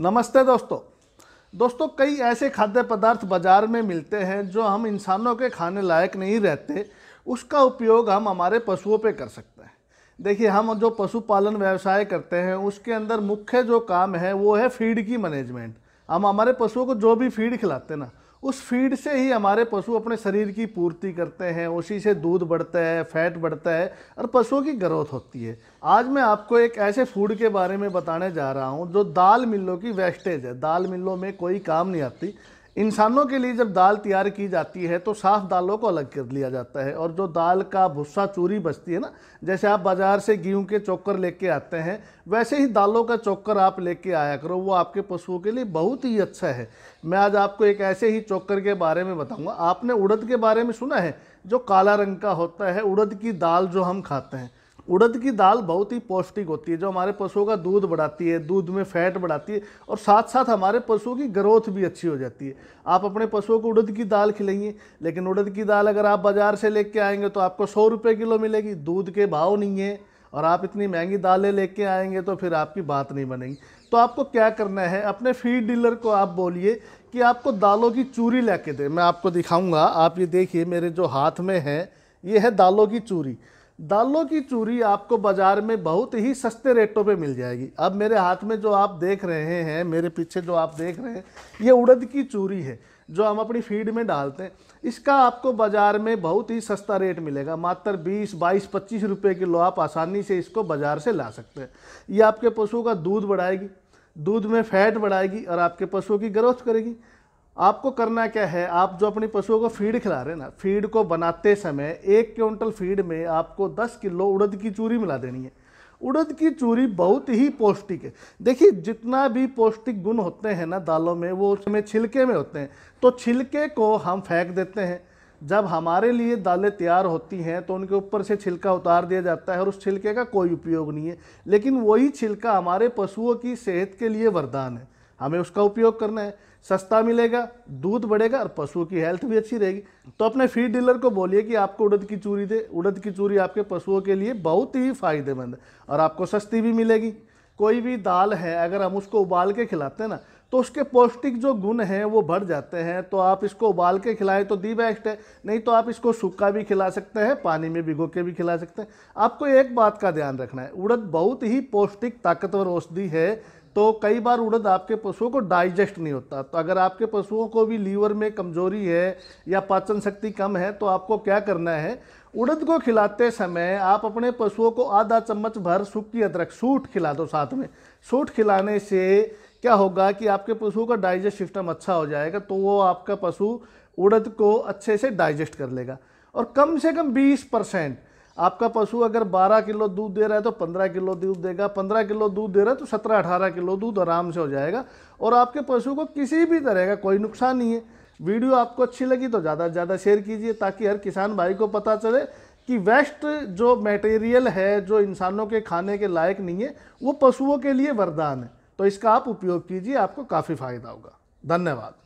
नमस्ते दोस्तों दोस्तों कई ऐसे खाद्य पदार्थ बाज़ार में मिलते हैं जो हम इंसानों के खाने लायक नहीं रहते उसका उपयोग हम हमारे पशुओं पे कर सकते हैं देखिए हम जो पशुपालन व्यवसाय करते हैं उसके अंदर मुख्य जो काम है वो है फीड की मैनेजमेंट हम हमारे पशुओं को जो भी फीड खिलाते ना उस फीड से ही हमारे पशु अपने शरीर की पूर्ति करते हैं उसी से दूध बढ़ता है फैट बढ़ता है और पशुओं की ग्रोथ होती है आज मैं आपको एक ऐसे फूड के बारे में बताने जा रहा हूँ जो दाल मिलों की वेस्टेज है दाल मिलों में कोई काम नहीं आती इंसानों के लिए जब दाल तैयार की जाती है तो साफ़ दालों को अलग कर लिया जाता है और जो दाल का भुस्सा चूरी बचती है ना जैसे आप बाज़ार से गेहूं के चोकर लेके आते हैं वैसे ही दालों का चोकर आप लेके आया करो वो आपके पशुओं के लिए बहुत ही अच्छा है मैं आज आपको एक ऐसे ही चोकर के बारे में बताऊँगा आपने उड़द के बारे में सुना है जो काला रंग का होता है उड़द की दाल जो हम खाते हैं उड़द की दाल बहुत ही पौष्टिक होती है जो हमारे पशुओं का दूध बढ़ाती है दूध में फैट बढ़ाती है और साथ साथ हमारे पशुओं की ग्रोथ भी अच्छी हो जाती है आप अपने पशुओं को उड़द की दाल खिलाइए लेकिन उड़द की दाल अगर आप बाज़ार से लेके आएंगे तो आपको सौ रुपये किलो मिलेगी दूध के भाव नहीं है और आप इतनी महंगी दालें लेके आएंगे तो फिर आपकी बात नहीं बनेगी तो आपको क्या करना है अपने फीड डीलर को आप बोलिए कि आपको दालों की चूरी ला के दे मैं आपको दिखाऊँगा आप ये देखिए मेरे जो हाथ में है ये है दालों की चूरी दालों की चूरी आपको बाज़ार में बहुत ही सस्ते रेटों पे मिल जाएगी अब मेरे हाथ में जो आप देख रहे हैं मेरे पीछे जो आप देख रहे हैं ये उड़द की चूरी है जो हम अपनी फीड में डालते हैं इसका आपको बाज़ार में बहुत ही सस्ता रेट मिलेगा मात्र 20, 22, 25 रुपए किलो आप आसानी से इसको बाज़ार से ला सकते हैं ये आपके पशुओं का दूध बढ़ाएगी दूध में फैट बढ़ाएगी और आपके पशुओं की ग्रोथ करेगी आपको करना क्या है आप जो अपने पशुओं को फीड खिला रहे हैं ना फीड को बनाते समय एक क्विंटल फीड में आपको 10 किलो उड़द की चूरी मिला देनी है उड़द की चूरी बहुत ही पौष्टिक है देखिए जितना भी पौष्टिक गुण होते हैं ना दालों में वो उसमें छिलके में होते हैं तो छिलके को हम फेंक देते हैं जब हमारे लिए दालें तैयार होती हैं तो उनके ऊपर से छिलका उतार दिया जाता है और उस छिलके का कोई उपयोग नहीं है लेकिन वही छिलका हमारे पशुओं की सेहत के लिए वरदान है हमें उसका उपयोग करना है सस्ता मिलेगा दूध बढ़ेगा और पशुओं की हेल्थ भी अच्छी रहेगी तो अपने फीड डीलर को बोलिए कि आपको उड़द की चूरी दे उड़द की चूरी आपके पशुओं के लिए बहुत ही फायदेमंद है और आपको सस्ती भी मिलेगी कोई भी दाल है अगर हम उसको उबाल के खिलाते हैं ना तो उसके पौष्टिक जो गुण हैं वो बढ़ जाते हैं तो आप इसको उबाल के खिलाएं तो दी बेस्ट है नहीं तो आप इसको सूखा भी खिला सकते हैं पानी में भिगो के भी खिला सकते हैं आपको एक बात का ध्यान रखना है उड़द बहुत ही पौष्टिक ताकतवर औषधि है तो कई बार उड़द आपके पशुओं को डाइजेस्ट नहीं होता तो अगर आपके पशुओं को भी लीवर में कमजोरी है या पाचन शक्ति कम है तो आपको क्या करना है उड़द को खिलाते समय आप अपने पशुओं को आधा चम्मच भर सूखी अदरक सूट खिला दो साथ में सूट खिलाने से क्या होगा कि आपके पशुओं का डाइजेस्ट सिस्टम अच्छा हो जाएगा तो वो आपका पशु उड़द को अच्छे से डाइजेस्ट कर लेगा और कम से कम बीस परसेंट आपका पशु अगर 12 किलो दूध दे रहा है तो 15 किलो दूध देगा 15 किलो दूध दे रहा है तो 17-18 किलो दूध आराम से हो जाएगा और आपके पशु को किसी भी तरह का कोई नुकसान नहीं है वीडियो आपको अच्छी लगी तो ज़्यादा से ज़्यादा शेयर कीजिए ताकि हर किसान भाई को पता चले कि वेस्ट जो मटेरियल है जो इंसानों के खाने के लायक नहीं है वो पशुओं के लिए वरदान है तो इसका आप उपयोग कीजिए आपको काफ़ी फ़ायदा होगा धन्यवाद